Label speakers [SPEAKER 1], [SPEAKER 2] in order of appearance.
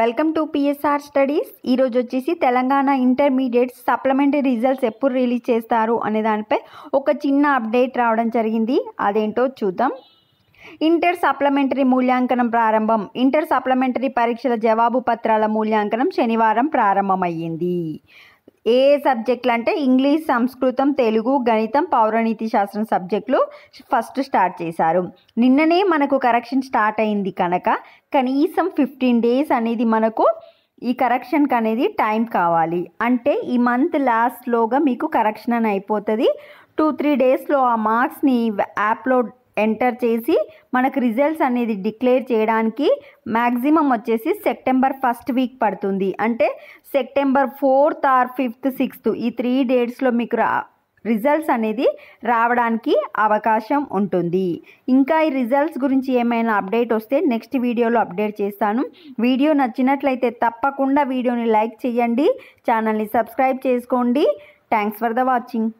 [SPEAKER 1] welcome to PSR studies ఈరోజు వచ్చేసి Telangana intermediate supplementary results ఎప్పుడు రిలీజ్ చేస్తారు అనే దానిపై ఒక చిన్న అప్డేట్ రావడం జరిగింది అదేంటో చూద్దాం ఇంటర్ సప్లిమెంటరీ మూల్యాంకనం ప్రారంభం ఇంటర్ సప్లిమెంటరీ పరీక్షల జవాబు పత్రాల మూల్యాంకనం శనివారం ప్రారంభమయ్యింది ఏ సబ్జెక్టులు అంటే ఇంగ్లీష్ సంస్కృతం తెలుగు గణితం పౌరనీతి శాస్త్రం సబ్జెక్టులు ఫస్ట్ స్టార్ట్ చేశారు నిన్ననే మనకు కరెక్షన్ స్టార్ట్ అయింది కనుక కనీసం ఫిఫ్టీన్ డేస్ అనేది మనకు ఈ కరెక్షన్కి అనేది టైం కావాలి అంటే ఈ మంత్ లాస్ట్లోగా మీకు కరెక్షన్ అని అయిపోతుంది టూ త్రీ డేస్లో ఆ మార్క్స్ని యాప్లో ఎంటర్ చేసి మనకు రిజల్ట్స్ అనేది డిక్లేర్ చేయడానికి మ్యాక్సిమం వచ్చేసి సెప్టెంబర్ ఫస్ట్ వీక్ పడుతుంది అంటే September fourth or fifth sixth ఈ త్రీ డేట్స్లో మీకు రా రిజల్ట్స్ అనేది రావడానికి అవకాశం ఉంటుంది ఇంకా ఈ రిజల్ట్స్ గురించి ఏమైనా అప్డేట్ వస్తే నెక్స్ట్ వీడియోలో అప్డేట్ చేస్తాను వీడియో నచ్చినట్లయితే తప్పకుండా వీడియోని లైక్ చేయండి ఛానల్ని సబ్స్క్రైబ్ చేసుకోండి థ్యాంక్స్ ఫర్ ద వాచింగ్